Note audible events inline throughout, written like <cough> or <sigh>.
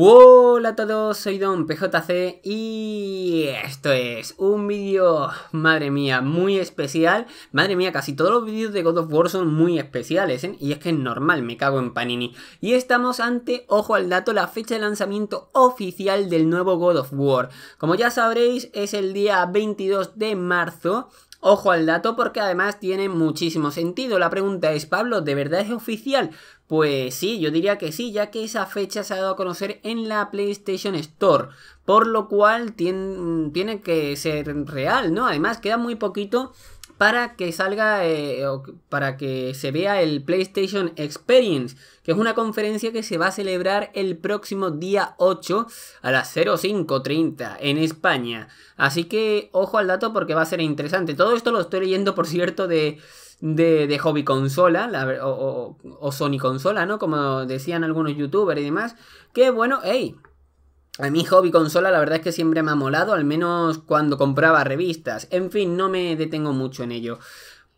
Hola a todos, soy Don PJC y esto es un vídeo, madre mía, muy especial. Madre mía, casi todos los vídeos de God of War son muy especiales, ¿eh? Y es que es normal, me cago en Panini. Y estamos ante, ojo al dato, la fecha de lanzamiento oficial del nuevo God of War. Como ya sabréis, es el día 22 de marzo Ojo al dato porque además tiene muchísimo sentido. La pregunta es, Pablo, ¿de verdad es oficial? Pues sí, yo diría que sí, ya que esa fecha se ha dado a conocer en la PlayStation Store, por lo cual tiene, tiene que ser real, ¿no? Además, queda muy poquito para que salga, eh, para que se vea el PlayStation Experience, que es una conferencia que se va a celebrar el próximo día 8 a las 05.30 en España. Así que ojo al dato porque va a ser interesante. Todo esto lo estoy leyendo, por cierto, de, de, hobby consola o, Sony consola, ¿no? Como decían algunos youtubers y demás. Que bueno, hey, a mí hobby consola la verdad es que siempre me ha molado, al menos cuando compraba revistas. En fin, no me detengo mucho en ello.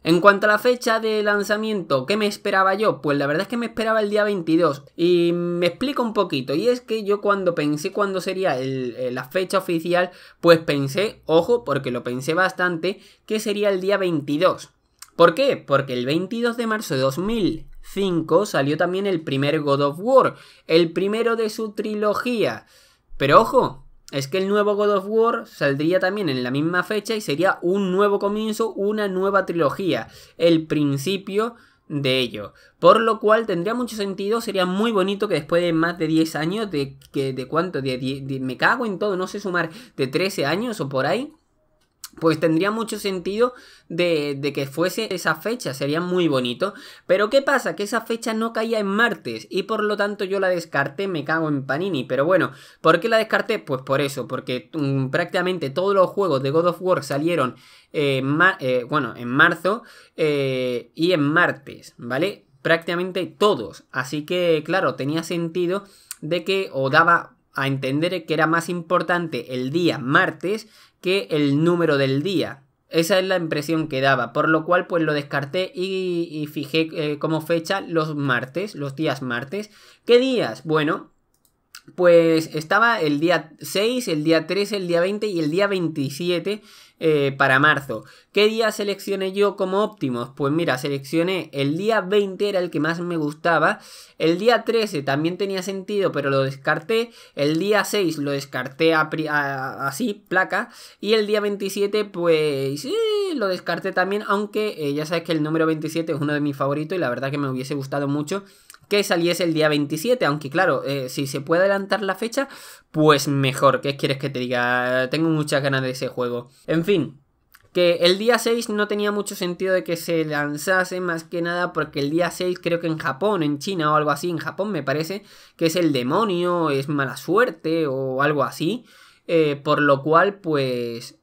En cuanto a la fecha de lanzamiento, ¿qué me esperaba yo? Pues la verdad es que me esperaba el día 22 y me explico un poquito. Y es que yo cuando pensé cuándo sería la fecha oficial, pues pensé, ojo, porque lo pensé bastante, que sería el día 22. ¿Por qué? Porque el 22 de marzo de 2005 salió también el primer God of War, el primero de su trilogía. Pero ojo, es que el nuevo God of War saldría también en la misma fecha y sería un nuevo comienzo, una nueva trilogía, el principio de ello. Por lo cual tendría mucho sentido, sería muy bonito que después de más de 10 años, de, que, de cuánto, de, me cago en todo, no sé sumar, de 13 años o por ahí, pues tendría mucho sentido de, que fuese esa fecha, sería muy bonito. Pero ¿qué pasa? Que esa fecha no caía en martes y por lo tanto yo la descarté, me cago en Panini. Pero bueno, ¿por qué la descarté? Pues por eso, porque mm, prácticamente todos los juegos de God of War salieron eh, eh, bueno, en marzo eh, y en martes, ¿vale? Prácticamente todos. Así que, claro, tenía sentido de que o daba a entender que era más importante el día martes que el número del día. Esa es la impresión que daba, por lo cual pues lo descarté y, fijé eh, como fecha los martes, los días martes. ¿Qué días? Bueno, pues estaba el día 6, el día 13, el día 20 y el día 27 eh, para marzo. ¿Qué día seleccioné yo como óptimos? Pues mira, seleccioné el día 20 era el que más me gustaba. El día 13 también tenía sentido, pero lo descarté. El día 6 lo descarté así, placa. Y el día 27 pues sí, lo descarté también, aunque eh, ya sabes que el número 27 es uno de mis favoritos y la verdad que me hubiese gustado mucho que saliese el día 27, aunque claro, eh, si se puede adelantar la fecha, pues mejor, ¿qué quieres que te diga? Tengo muchas ganas de ese juego. En fin, que el día 6 no tenía mucho sentido de que se lanzase más que nada porque el día 6 creo que en Japón, en China o algo así, en Japón me parece que es el demonio, es mala suerte o algo así, eh, por lo cual pues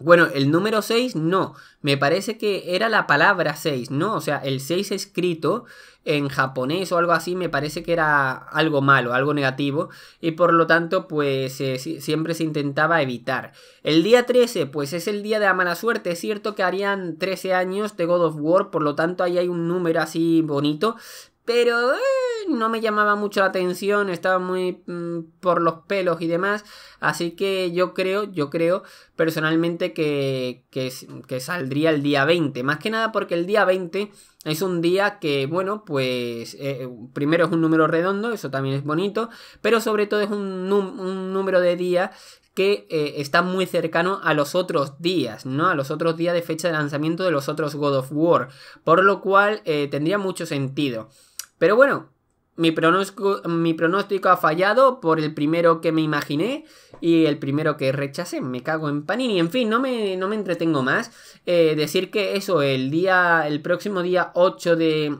bueno, el número 6 no, me parece que era la palabra 6, ¿no? O sea, el 6 escrito en japonés o algo así me parece que era algo malo, algo negativo, y por lo tanto pues eh, siempre se intentaba evitar. El día 13 pues es el día de la mala suerte, es cierto que harían 13 años de God of War, por lo tanto ahí hay un número así bonito, pero eh, no me llamaba mucho la atención, estaba muy mm, por los pelos y demás. Así que yo creo, yo creo personalmente que, que, saldría el día 20. Más que nada porque el día 20 es un día que, bueno, pues eh, primero es un número redondo, eso también es bonito, pero sobre todo es un, número de días que eh, está muy cercano a los otros días, ¿no? A los otros días de fecha de lanzamiento de los otros God of War, por lo cual eh, tendría mucho sentido. Pero bueno, mi pronóstico, mi pronóstico ha fallado por el primero que me imaginé y el primero que rechacé. Me cago en Panini. En fin, no me, no me entretengo más. Eh, decir que eso, el día, el próximo día 8 de,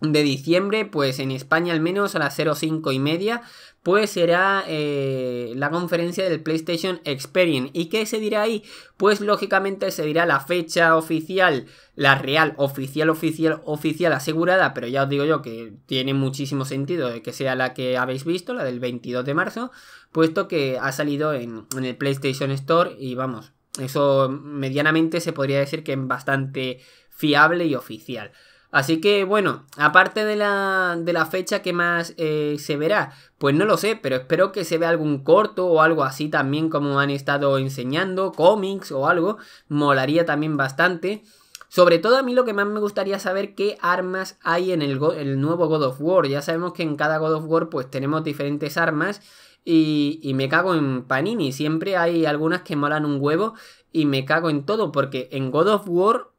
de diciembre, pues en España al menos a las 05 y media, pues será eh, la conferencia del PlayStation Experience. ¿Y qué se dirá ahí? Pues lógicamente se dirá la fecha oficial, la real, oficial, oficial, oficial asegurada, pero ya os digo yo que tiene muchísimo sentido que sea la que habéis visto, la del 22 de marzo, puesto que ha salido en el PlayStation Store y vamos, eso medianamente se podría decir que es bastante fiable y oficial. Así que bueno, aparte de la, de la fecha que más eh, se verá, pues no lo sé, pero espero que se vea algún corto o algo así también como han estado enseñando, cómics o algo, molaría también bastante. Sobre todo a mí lo que más me gustaría saber qué armas hay en el, el nuevo God of War. Ya sabemos que en cada God of War pues tenemos diferentes armas y, y me cago en Panini. Siempre hay algunas que molan un huevo y me cago en todo porque en God of War,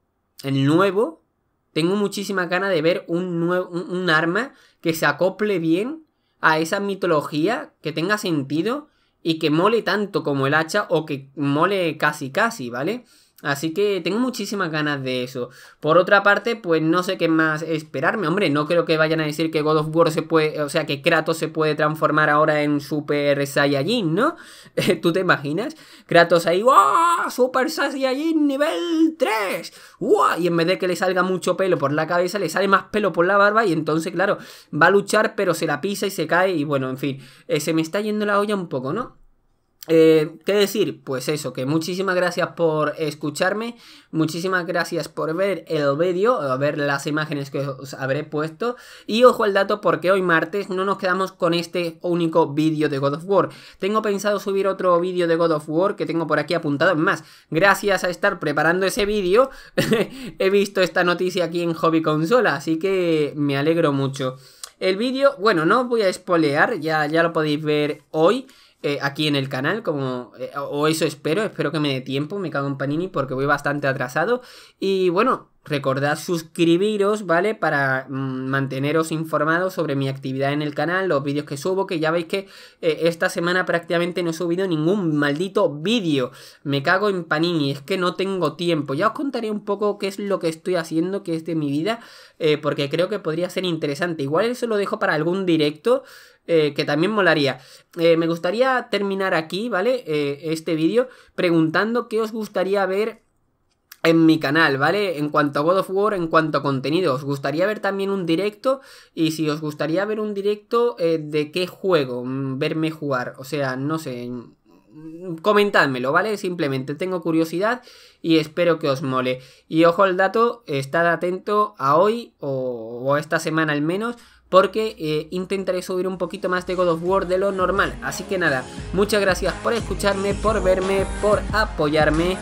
el nuevo, tengo muchísima ganas de ver un, nuevo, un arma que se acople bien a esa mitología, que tenga sentido y que mole tanto como el hacha o que mole casi casi, ¿vale? Así que tengo muchísimas ganas de eso. Por otra parte, pues no sé qué más esperarme. Hombre, no creo que vayan a decir que God of War se puede, o sea, que Kratos se puede transformar ahora en Super Saiyajin, ¿no? <laughs> ¿Tú te imaginas? Kratos ahí, ¡Wow! Super Saiyajin nivel 3. ¡Wow! Y en vez de que le salga mucho pelo por la cabeza, le sale más pelo por la barba y entonces, claro, va a luchar, pero se la pisa y se cae y bueno, en fin, eh, se me está yendo la olla un poco, ¿no? Eh, ¿Qué decir? Pues eso, que muchísimas gracias por escucharme, muchísimas gracias por ver el vídeo, ver las imágenes que os habré puesto y ojo al dato porque hoy martes no nos quedamos con este único vídeo de God of War. Tengo pensado subir otro vídeo de God of War que tengo por aquí apuntado, Es más, gracias a estar preparando ese vídeo <laughs> he visto esta noticia aquí en Hobby Consola, así que me alegro mucho. El vídeo, bueno, no os voy a espolear, ya, ya lo podéis ver hoy. Eh, aquí en el canal, como eh, o eso espero, espero que me dé tiempo, me cago en Panini porque voy bastante atrasado y bueno, Recordad suscribiros, ¿vale? Para mm, manteneros informados sobre mi actividad en el canal, los vídeos que subo, que ya veis que eh, esta semana prácticamente no he subido ningún maldito vídeo. Me cago en panini, es que no tengo tiempo. Ya os contaré un poco qué es lo que estoy haciendo, qué es de mi vida, eh, porque creo que podría ser interesante. Igual eso lo dejo para algún directo. Eh, que también molaría. me gustaría terminar aquí, ¿vale? este vídeo preguntando qué os gustaría ver en mi canal, ¿vale? En cuanto a God of War, en cuanto a contenido, ¿os gustaría ver también un directo? Y si os gustaría ver un directo, eh, ¿de qué juego? Mm, verme jugar, o sea, no sé, mm, comentádmelo, ¿vale? Simplemente tengo curiosidad y espero que os mole. Y ojo al dato, estad atento a hoy o, esta semana al menos, porque eh, intentaré subir un poquito más de God of War de lo normal. Así que nada, muchas gracias por escucharme, por verme, por apoyarme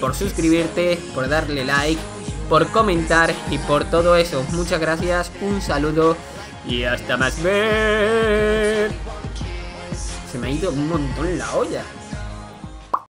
por suscribirte, por darle like, por comentar y por todo eso. Muchas gracias, un saludo y hasta más ver. Se me ha ido un montón la olla.